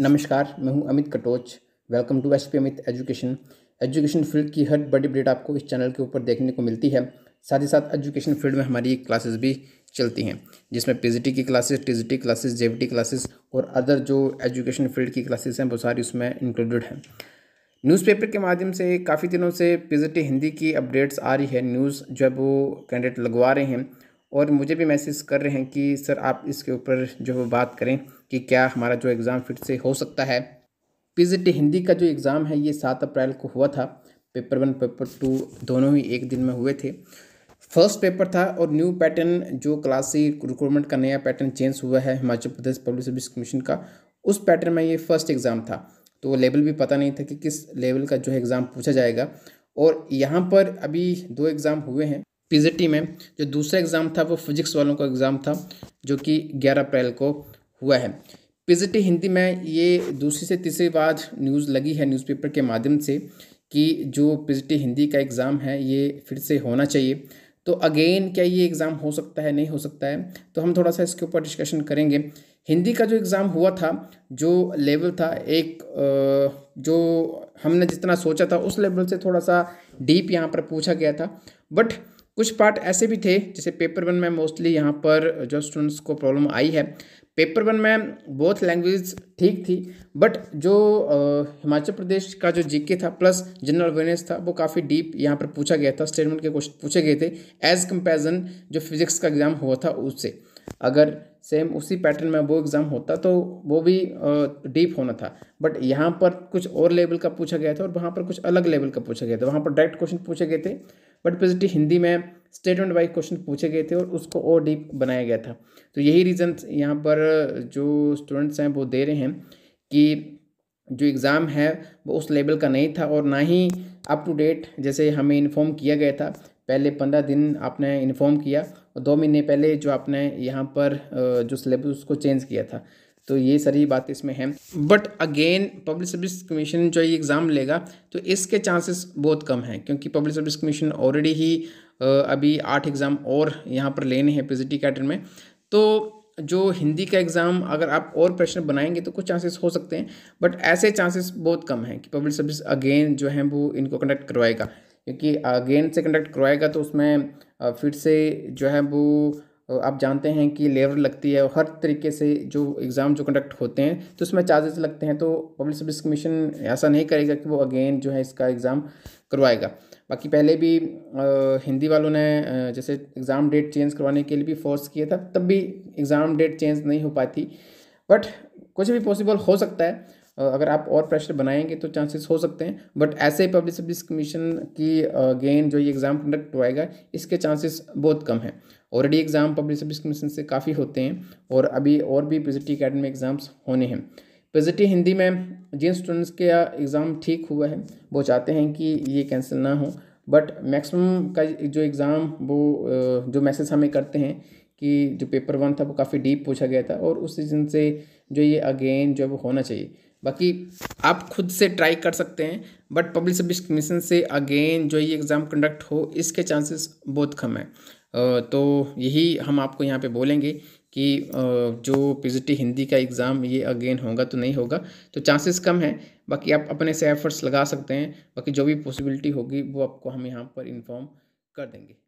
नमस्कार मैं हूं Amit Katoch welcome to S P Amit education education field की हर बड़ी अपडेट आपको इस चैनल के ऊपर देखने को मिलती है साथ ही साथ एजुकेशन फील्ड में हमारी क्लासेस भी चलती हैं जिसमें पी की classes T classes J classes और अदर जो एजुकेशन फील्ड की क्लासेस हैं वो सारी उसमें इंक्लूडेड हैं न्यूज़पेपर के माध्यम से काफ़ी दिनों से पी हिंदी की अपडेट्स आ रही है न्यूज़ जब वो कैंडिडेट लगवा रहे हैं और मुझे भी मैसेज कर रहे हैं कि सर आप इसके ऊपर जो बात करें कि क्या हमारा जो एग्ज़ाम फिर से हो सकता है पी हिंदी का जो एग्ज़ाम है ये सात अप्रैल को हुआ था पेपर वन पेपर टू दोनों ही एक दिन में हुए थे फर्स्ट पेपर था और न्यू पैटर्न जो क्लासी रिक्रूटमेंट का नया पैटर्न चेंज हुआ है Himachal Pradesh public service commission का उस पैटर्न में ये फर्स्ट एग्ज़ाम था तो लेवल भी पता नहीं था कि किस लेवल का जो है एग्ज़ाम पूछा जाएगा और यहाँ पर अभी दो एग्ज़ाम हुए हैं पीजीटी में जो दूसरा एग्ज़ाम था वो फिजिक्स वालों का एग्ज़ाम था जो कि ग्यारह अप्रैल को हुआ है पीजीटी हिंदी में ये दूसरी से तीसरी बार न्यूज़ लगी है न्यूज़पेपर के माध्यम से कि जो पीजीटी हिंदी का एग्ज़ाम है ये फिर से होना चाहिए तो अगेन क्या ये एग्ज़ाम हो सकता है नहीं हो सकता है तो हम थोड़ा सा इसके ऊपर डिस्कशन करेंगे हिंदी का जो एग्ज़ाम हुआ था जो लेवल था एक जो हमने जितना सोचा था उस लेवल से थोड़ा सा डीप यहाँ पर पूछा गया था बट कुछ पार्ट ऐसे भी थे जैसे पेपर वन में मोस्टली यहाँ पर जो स्टूडेंट्स को प्रॉब्लम आई है पेपर वन में बोथ लैंग्वेज ठीक थी बट जो हिमाचल प्रदेश का जो जीके था प्लस जनरल अवेयरनेस था वो काफ़ी डीप यहाँ पर पूछा गया था स्टेटमेंट के क्वेश्चन पूछे गए थे एज कंपेरिजन जो फिजिक्स का एग्ज़ाम हुआ था उससे अगर सेम उसी पैटर्न में वो एग्ज़ाम होता तो वो भी डीप होना था बट यहाँ पर कुछ और लेवल का पूछा गया था और वहाँ पर कुछ अलग लेवल का पूछा गया था वहाँ पर डायरेक्ट क्वेश्चन पूछे गए थे बट पॉजिटिव हिंदी में स्टेटमेंट वाइज क्वेश्चन पूछे गए थे और उसको और डीप बनाया गया था तो यही रीज़न यहाँ पर जो स्टूडेंट्स हैं वो दे रहे हैं कि जो एग्ज़ाम है वो उस लेवल का नहीं था और ना ही अप टू डेट जैसे हमें इन्फॉर्म किया गया था पहले पंद्रह दिन आपने इन्फॉर्म किया और दो महीने पहले जो आपने यहाँ पर जो सिलेबस उसको चेंज किया था तो ये सारी बात इसमें है but again public service commission जो ये एग्ज़ाम लेगा तो इसके चांसेस बहुत कम हैं क्योंकि पब्लिक सर्विस कमीशन ऑलरेडी ही अभी आठ एग्ज़ाम और यहाँ पर लेने हैं पी कैटर में तो जो हिंदी का एग्ज़ाम अगर आप और प्रश्न बनाएंगे तो कुछ चांसेस हो सकते हैं बट ऐसे चांसेस बहुत कम हैं कि पब्लिक सर्विस अगेन जो है वो इनको कंडक्ट करवाएगा क्योंकि अगेन से कंडक्ट करवाएगा तो उसमें फिर से जो है वो आप जानते हैं कि लेबर लगती है और हर तरीके से जो एग्ज़ाम जो कंडक्ट होते हैं तो उसमें चार्जेस लगते हैं तो पब्लिक सर्विस कमीशन ऐसा नहीं करेगा कि वो अगेन जो है इसका एग्ज़ाम करवाएगा बाकी पहले भी आ, हिंदी वालों ने जैसे एग्ज़ाम डेट चेंज करवाने के लिए भी फोर्स किया था तब भी एग्ज़ाम डेट चेंज नहीं हो पाती बट कुछ भी पॉसिबल हो सकता है अगर आप और प्रेशर बनाएंगे तो चांसेस हो सकते हैं बट ऐसे ही पब्लिक सर्विस कमीशन की गेन जो ये एग्ज़ाम कंडक्ट होएगा इसके चांसेस बहुत कम हैं already exam public service commission से काफ़ी होते हैं और अभी और भी पीजीटी अकेडमी एग्ज़ाम्स होने हैं पी हिंदी में जिन स्टूडेंट्स के एग्ज़ाम ठीक हुआ है वो चाहते हैं कि ये कैंसिल ना हो बट मैक्सिमम का जो एग्ज़ाम वो जो मैसेज हमें करते हैं कि जो पेपर वन था वो काफ़ी डीप पूछा गया था और उस रीज़न से जो ये अगेन जो है वो होना चाहिए बाकी आप खुद से ट्राई कर सकते हैं बट पब्लिक सर्विस कमीशन से अगेन जो ये एग्ज़ाम कंडक्ट हो इसके चांसेस बहुत कम है तो यही हम आपको यहाँ पे बोलेंगे कि जो पी हिंदी का एग्ज़ाम ये अगेन होगा तो नहीं होगा तो चांसेस कम है बाकी आप अपने से एफर्ट्स लगा सकते हैं बाकी जो भी पॉसिबिलिटी होगी वो आपको हम यहाँ पर इन्फॉर्म कर देंगे